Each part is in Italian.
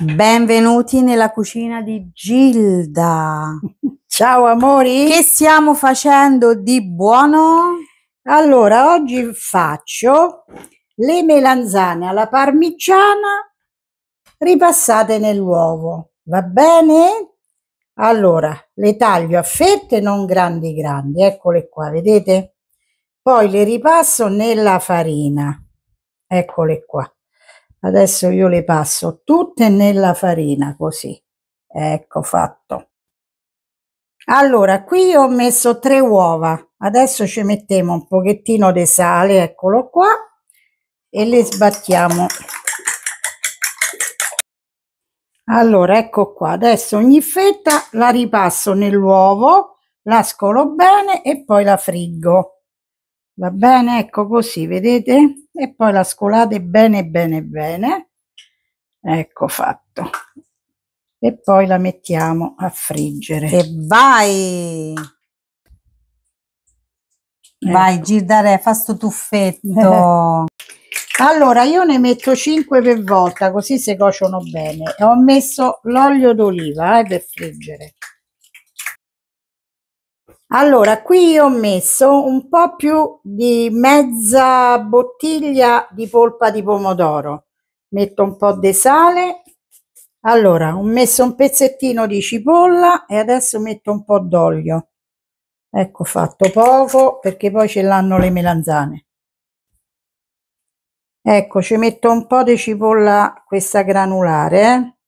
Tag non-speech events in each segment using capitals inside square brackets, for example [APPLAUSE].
Benvenuti nella cucina di Gilda. [LAUGHS] Ciao amori. Che stiamo facendo di buono? Allora, oggi faccio le melanzane alla parmigiana ripassate nell'uovo. Va bene? Allora, le taglio a fette non grandi grandi, eccole qua, vedete? Poi le ripasso nella farina. Eccole qua. Adesso io le passo tutte nella farina così. Ecco fatto. Allora, qui ho messo tre uova. Adesso ci mettiamo un pochettino di sale, eccolo qua, e le sbattiamo. Allora, ecco qua. Adesso ogni fetta la ripasso nell'uovo, la scolo bene e poi la friggo va bene ecco così vedete e poi la scolate bene bene bene ecco fatto e poi la mettiamo a friggere e vai ecco. vai girdare fa sto tuffetto [LAUGHS] allora io ne metto 5 per volta così si cuociono bene e ho messo l'olio d'oliva eh, per friggere allora, qui ho messo un po' più di mezza bottiglia di polpa di pomodoro. Metto un po' di sale. Allora, ho messo un pezzettino di cipolla e adesso metto un po' d'olio. Ecco, fatto poco perché poi ce l'hanno le melanzane. Ecco, ci metto un po' di cipolla questa granulare.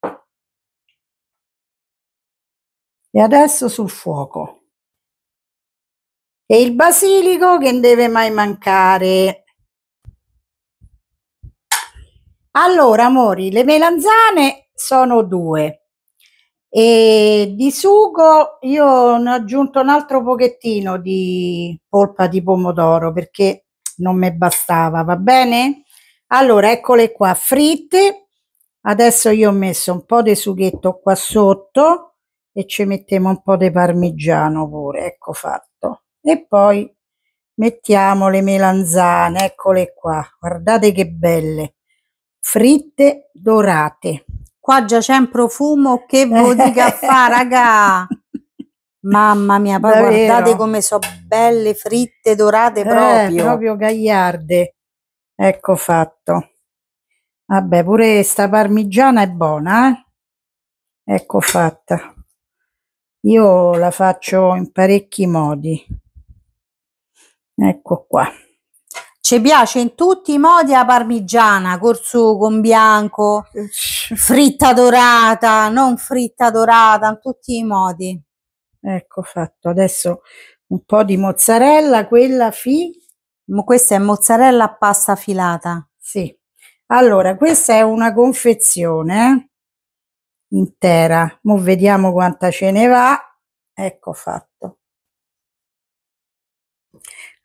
Eh. E adesso sul fuoco e il basilico che non deve mai mancare. Allora, amori, le melanzane sono due. E di sugo io ne ho aggiunto un altro pochettino di polpa di pomodoro perché non mi bastava, va bene? Allora, eccole qua, fritte. Adesso io ho messo un po' di sughetto qua sotto e ci mettiamo un po' di parmigiano pure, ecco fatto e poi mettiamo le melanzane eccole qua guardate che belle fritte dorate qua già c'è un profumo che [LAUGHS] vuol che fa raga [LAUGHS] mamma mia poi guardate come sono belle fritte dorate eh, proprio eh, proprio gagliarde ecco fatto vabbè pure sta parmigiana è buona eh? ecco fatta io la faccio in parecchi modi ecco qua ci piace in tutti i modi la parmigiana col sugo, con bianco eh, fritta dorata non fritta dorata in tutti i modi ecco fatto adesso un po' di mozzarella quella fi questa è mozzarella a pasta filata sì allora questa è una confezione intera mo vediamo quanta ce ne va ecco fatto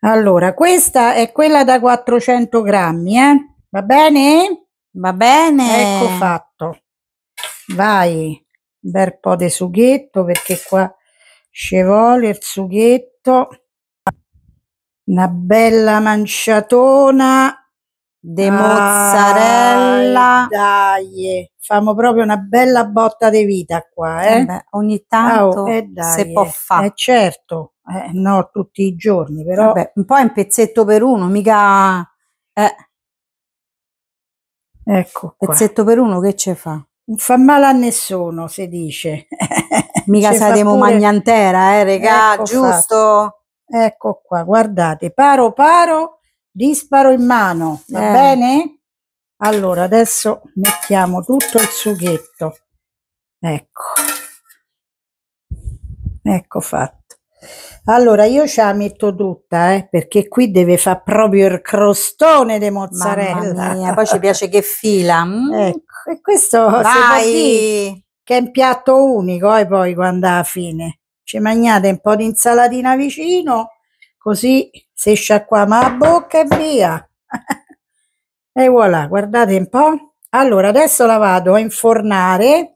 allora, questa è quella da 400 grammi, eh? Va bene? Va bene. Ecco fatto. Vai, un bel po' di sughetto perché qua ci vuole il sughetto. Una bella manciatona de mozzarella. Dai, famo proprio una bella botta di vita qua, eh? Vabbè, eh ogni tanto oh, eh, se può eh. fare. Eh, certo, eh, no tutti i giorni, però. Vabbè, un po' è un pezzetto per uno, mica... Eh. Ecco qua. Pezzetto per uno che ce fa? Non fa male a nessuno, si dice. [LAUGHS] [LAUGHS] mica saremo pure... magnantera, eh, regà, ecco giusto? Fatto. Ecco qua, guardate, paro paro Disparo in mano, va eh. bene? Allora, adesso mettiamo tutto il sughetto. Ecco. Ecco fatto. Allora, io ce la metto tutta, eh, perché qui deve fare proprio il crostone di mozzarella. Mamma Mia, poi ci piace che fila. Mm. Ecco, e questo Vai. che è un piatto unico, e eh, poi quando alla fine ci mangiate un po' di insalatina vicino, così si sciacquiamo la bocca e via [LAUGHS] e voilà guardate un po' allora adesso la vado a infornare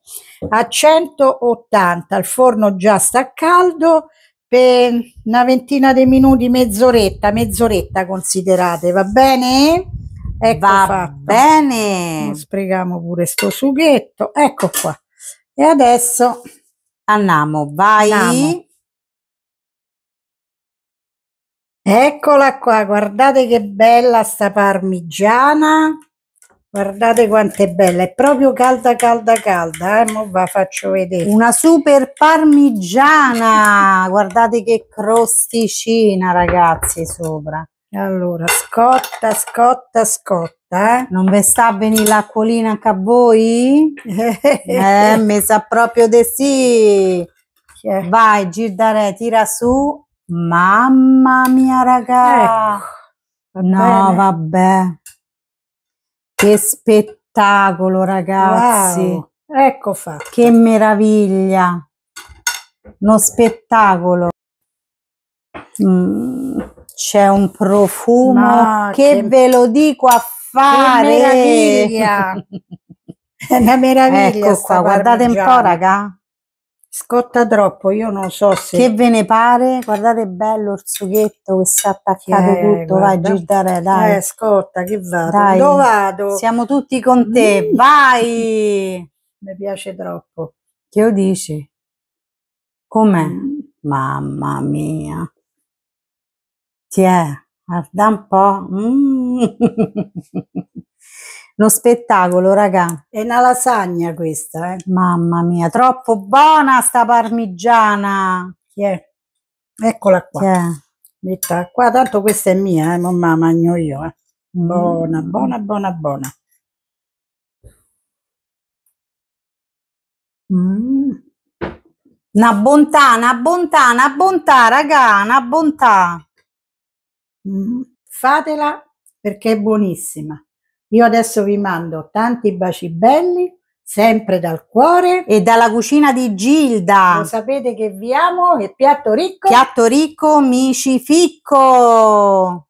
a 180 il forno già sta caldo per una ventina di minuti mezz'oretta mezz'oretta considerate va bene ecco va fatto. bene non sprechiamo pure sto sughetto ecco qua e adesso andiamo vai andiamo. Eccola qua, guardate che bella sta parmigiana. Guardate quanto è bella, è proprio calda calda calda, eh? ora va faccio vedere. Una super parmigiana, guardate che crosticina ragazzi sopra. Allora, scotta, scotta, scotta, eh? Non vi sta a venire l'acquolina anche a voi? [LAUGHS] eh, mi sa proprio di sì. Vai, Girdare, tira su Mamma mia, ragazzi! Ecco, no, bene. vabbè. Che spettacolo, ragazzi. Wow. Ecco fatto. Che meraviglia. Uno spettacolo. Mm, c'è un profumo no, che, che, ve lo dico a fare. Che meraviglia. [LAUGHS] È una meraviglia. Ecco qua, guardate un po', ragazzi. Scotta troppo, io non so se... Che ve ne pare? Guardate bello il succhetto che sta è attaccato eh, tutto, guarda. vai girare dai. Eh, scotta, che vado? Dai. Dove vado? Siamo tutti con te, mm. vai! [LAUGHS] Mi piace troppo. Che lo dici? Com'è? Mm. Mamma mia! Ti è? Guarda un po'. Mm. [LAUGHS] Uno spettacolo, raga. È una lasagna questa, eh. Mamma mia, troppo buona sta parmigiana. Chi è? Eccola qua. Chi è? Metta qua, tanto questa è mia, eh, non la mangio io, eh. Mm. Buona, buona, buona, buona. Mm. Una bontà, una bontà, una bontà, raga, una bontà. Mm. Fatela perché è buonissima. Io adesso vi mando tanti baci belli, sempre dal cuore. E dalla cucina di Gilda. Lo sapete che vi amo, e piatto ricco. Piatto ricco, mici ficco.